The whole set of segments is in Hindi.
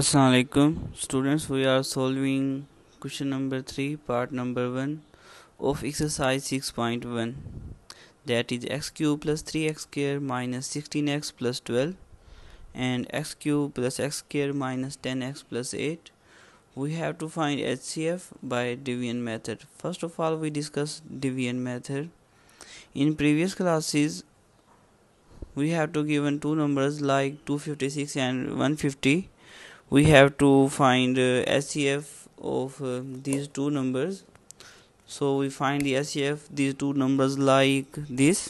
Assalamualaikum students we are solving question number 3 part number 1 of exercise 6.1 that is x cube plus 3x square minus 16x plus 12 and x cube plus x square minus 10x plus 8 we have to find HCF by division method first of all we discuss division method in previous classes we have to given two numbers like 256 and 150 we have to find uh, SCF of uh, these two numbers so we find the SCF these two numbers like this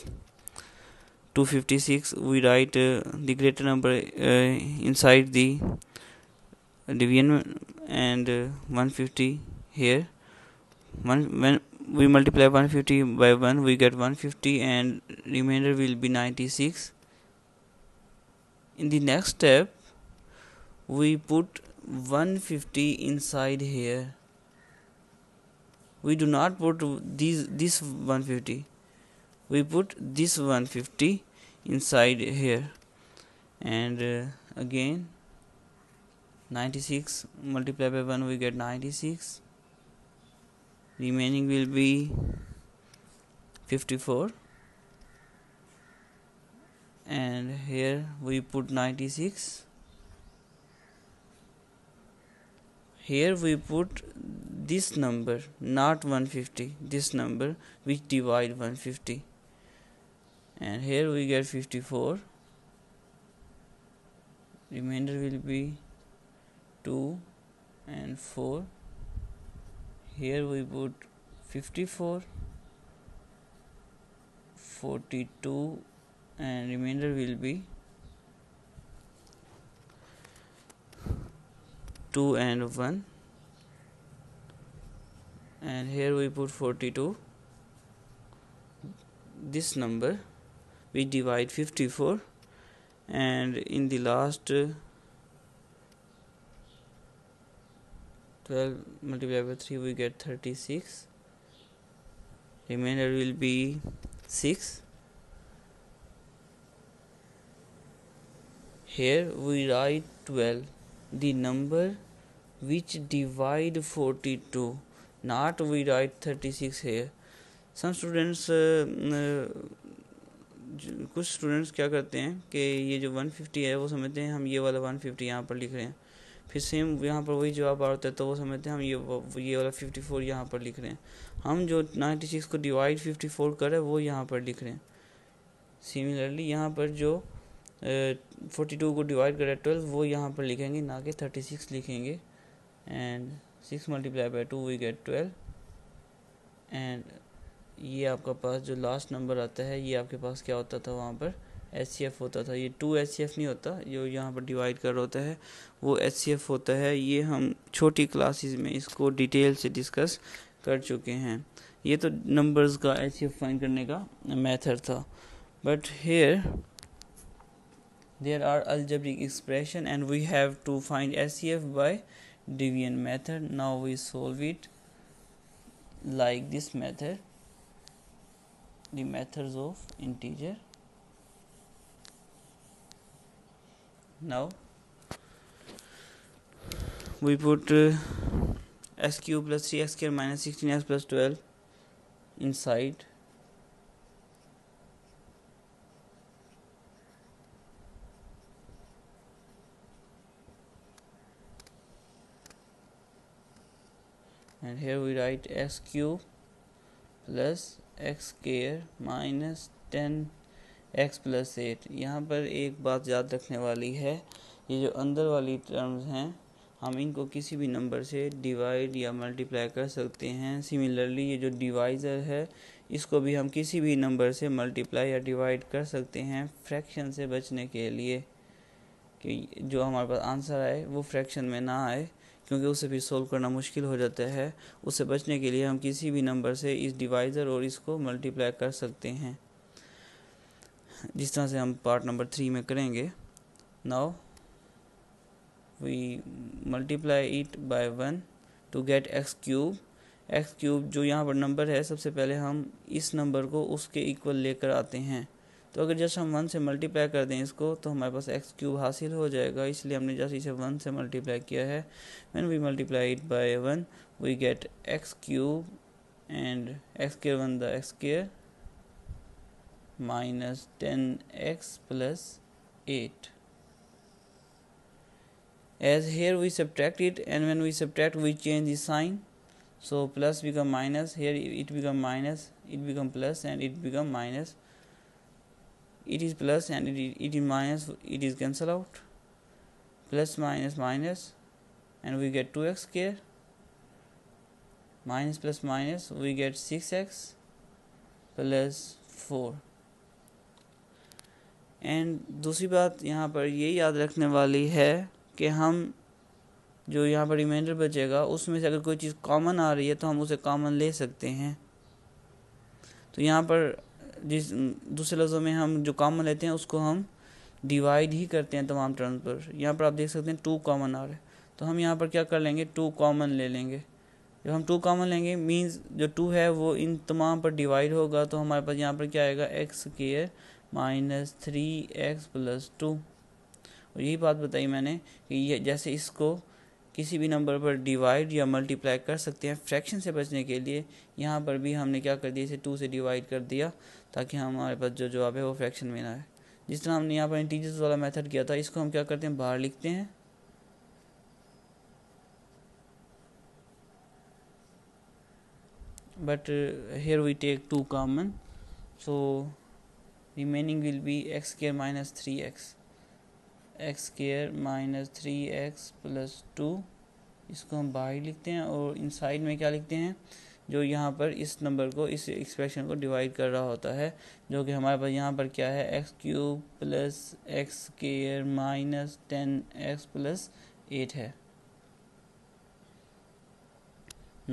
256 we write uh, the greater number uh, inside the division and uh, 150 here one when we multiply 150 by 1 we get 150 and remainder will be 96 in the next step we put 150 inside here we do not put this this 150 we put this 150 inside here and uh, again 96 multiplied by 1 we get 96 remaining will be 54 and here we put 96 here we put this number not 150 this number which divide 150 and here we get 54 remainder will be 2 and 4 here we put 54 42 and remainder will be 2 and 1 and here we put 42 this number we divide 54 and in the last uh, 12 multiplied by 3 we get 36 remainder will be 6 here we write 12 the number which divide 42 not we write 36 here some students uh, uh, कुछ स्टूडेंट्स क्या करते हैं कि ये जो 150 है वो समझते हैं हम ये वाला 150 फिफ्टी यहाँ पर लिख रहे हैं फिर सेम यहाँ पर वही जवाब आ रहा है तो वो समझते हैं हम ये ये वाला 54 फोर यहाँ पर लिख रहे हैं हम जो 96 को डिवाइड 54 करें वो यहाँ पर लिख रहे हैं सिमिलरली यहाँ पर जो फोर्टी टू को डिवाइड करें ट्वेल्व वो यहाँ पर लिखेंगे ना कि थर्टी सिक्स लिखेंगे and six multiply by two we get twelve and ये आपका पास जो लास्ट नंबर आता है ये आपके पास क्या होता था वहाँ पर एच सी एफ होता था ये टू एच सी एफ नहीं होता जो यहाँ पर डिवाइड कर होता है वो एच सी एफ होता है ये हम छोटी क्लासेस में इसको डिटेल से डिस्कस कर चुके हैं ये तो नंबर्स का एच सी एफ फाइन करने का मेथड था but here there are algebraic expression and we have to find SCF by deviant method now we solve it like this method the methods of integer now we put uh, s plus 3x square minus 16x plus 12 inside and here we write x cube plus x square minus ten x plus eight यहाँ पर एक बात याद रखने वाली है ये जो अंदर वाली टर्म्स हैं हम इनको किसी भी नंबर से डिवाइड या मल्टीप्लाई कर सकते हैं सिमिलरली ये जो डिवाइज़र है इसको भी हम किसी भी नंबर से मल्टीप्लाई या डिवाइड कर सकते हैं फ्रैक्शन से बचने के लिए कि जो हमारे पास आंसर आए वो फ्रैक्शन में ना आए क्योंकि उसे फिर सोल्व करना मुश्किल हो जाता है उससे बचने के लिए हम किसी भी नंबर से इस डिवाइज़र और इसको मल्टीप्लाई कर सकते हैं जिस तरह से हम पार्ट नंबर थ्री में करेंगे now we multiply it by one to get x cube x cube जो यहाँ पर नंबर है सबसे पहले हम इस नंबर को उसके इक्वल लेकर आते हैं तो अगर जैसे हम वन से मल्टीप्लाई कर दें इसको तो हमारे पास एक्स क्यूब हासिल हो जाएगा इसलिए हमने जैसे इसे वन से मल्टीप्लाई किया है when we multiply it by one we get x cube and x square one the x square minus ten x plus eight as here we subtract it and when we subtract we change this sign so plus become minus here it become minus it become plus and it become minus it is plus and it is, it is minus it is cancel out plus minus minus and we get 2x square minus plus minus we get 6x plus 4 and दूसरी बात यहाँ पर ये याद रखने वाली है कि हम जो यहाँ पर रिमाइंडर बचेगा उसमें से अगर कोई चीज़ कॉमन आ रही है तो हम उसे कॉमन ले सकते हैं तो यहाँ पर जिस दूसरे लफ्ज़ों में हम जो कॉमन लेते हैं उसको हम डिवाइड ही करते हैं तमाम टर्म पर यहाँ पर आप देख सकते हैं टू कॉमन आ रहा है तो हम यहाँ पर क्या कर लेंगे टू कॉमन ले लेंगे जब हम टू कॉमन लेंगे मीन्स जो टू है वो इन तमाम पर डिवाइड होगा तो हमारे पास यहाँ पर क्या आएगा x square minus three x plus two और यही बात बताई मैंने कि ये जैसे इसको किसी भी नंबर पर डिवाइड या मल्टीप्लाई कर सकते हैं फ्रैक्शन से बचने के लिए यहाँ पर भी हमने क्या कर दिया इसे टू से डिवाइड कर दिया ताकि हमारे पास जो जवाब है वो फ्रैक्शन में ना आए जिस तरह हमने यहाँ पर इंटीजर्स वाला मेथड किया था इसको हम क्या करते हैं बाहर लिखते हैं here we take two common so remaining will be x be minus three x x square minus three x plus two इसको हम बाहर लिखते हैं और इनसाइड में क्या लिखते हैं जो यहाँ पर इस नंबर को इस एक्सप्रेशन को डिवाइड कर रहा होता है जो कि हमारे पास यहाँ पर क्या है x cube plus x square minus ten x plus eight है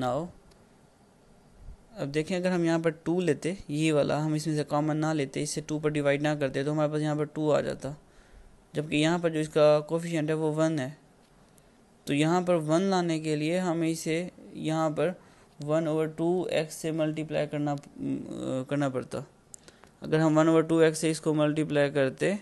नाउ अब देखें अगर हम यहाँ पर टू लेते ये वाला हम इसमें से कॉमन ना लेते इससे टू पर डिवाइड ना करते तो हमारे पास यहाँ पर टू आ जाता जबकि यहाँ पर जो इसका कोफिशेंट है वो वन है तो यहाँ पर वन लाने के लिए हमें इसे यहाँ पर वन ओवर टू एक्स से मल्टीप्लाई करना करना पड़ता अगर हम वन ओवर टू एक्स से इसको मल्टीप्लाई करते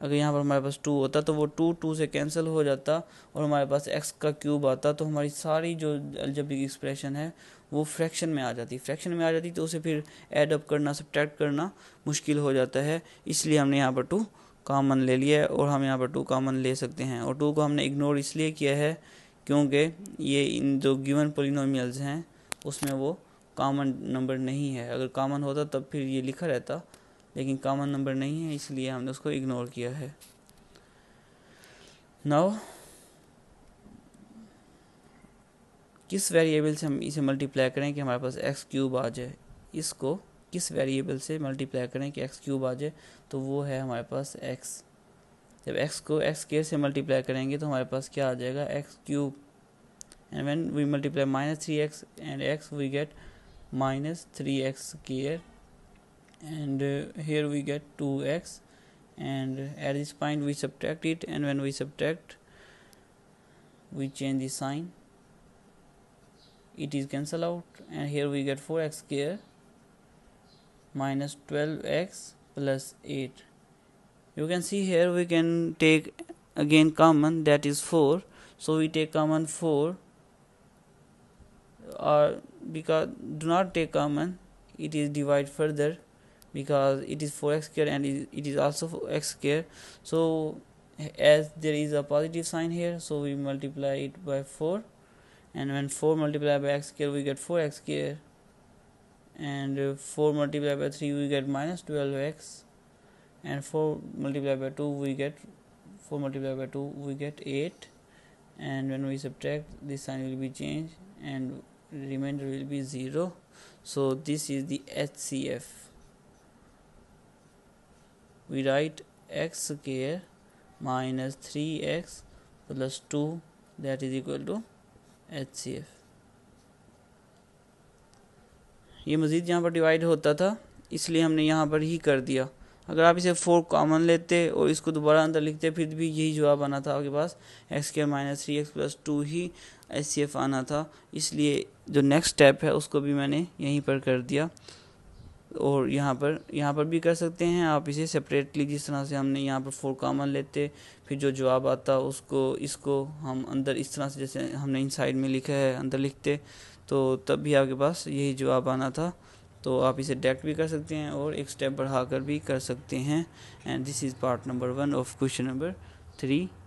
अगर यहाँ पर हमारे पास टू होता तो वो टू टू से कैंसिल हो जाता और हमारे पास एक्स का क्यूब आता तो हमारी सारी जो अलजबिक एक्सप्रेशन है वो फ्रैक्शन में आ जाती फ्रैक्शन में आ जाती तो उसे फिर एड अप करना सब्ट्रैक्ट करना मुश्किल हो जाता है इसलिए हमने यहाँ पर टू कामन ले लिया है और हम यहाँ पर टू कामन ले सकते हैं और टू को हमने इग्नोर इसलिए किया है क्योंकि ये इन जो गिवन पोलिनोमियल्स हैं उसमें वो कॉमन नंबर नहीं है अगर कॉमन होता तब फिर ये लिखा रहता लेकिन कॉमन नंबर नहीं है इसलिए हमने उसको इग्नोर किया है नाउ किस वेरिएबल से हम इसे मल्टीप्लाई करें कि हमारे पास एक्स क्यूब आ जाए इसको किस वेरिएबल से मल्टीप्लाई करें कि एक्स क्यूब आ जाए तो वो है हमारे पास एक्स जब एक्स को एक्स के से मल्टीप्लाई करेंगे तो हमारे पास क्या आ जाएगा x cube and when we multiply minus 3x and x we get minus 3x here and uh, here we get 2x and at this point we subtract it and when we subtract we change the sign it is cancelled out and here we get 4x here minus 12x plus 8 you can see here we can take again common that is 4 so we take common 4 or because do not take common it is divide further because it is is x square and it is also x square so as there is a positive sign here so we multiply it by 4 and when 4 multiplied by x square we get 4x square and 4 multiplied by 3 we get minus 12x and 4 multiplied by 2 we get 4 multiplied by 2 we get 8 and when we subtract this sign will be changed and remainder will be 0 so this is the HCF we write x square minus 3x plus 2 that is equal to HCF ये मज़ीद यहाँ पर डिवाइड होता था इसलिए हमने यहाँ पर ही कर दिया अगर आप इसे फोर कॉमन लेते और इसको दोबारा अंदर लिखते फिर भी यही जवाब आना था आपके पास x square minus three x plus two ही एस सी एफ आना था इसलिए जो नेक्स्ट स्टेप है उसको भी मैंने यहीं पर कर दिया और यहाँ पर यहाँ पर भी कर सकते हैं आप इसे सेपरेटली जिस तरह से हमने यहाँ पर फोर कामन लेते फिर जो जवाब आता उसको इसको हम अंदर इस तरह से जैसे हमने इन साइड में लिखा है अंदर लिखते तो तब भी आपके पास यही जवाब आना था तो आप इसे डायरेक्ट भी कर सकते हैं और एक स्टेप बढ़ाकर भी कर सकते हैं and this is part number one of question number three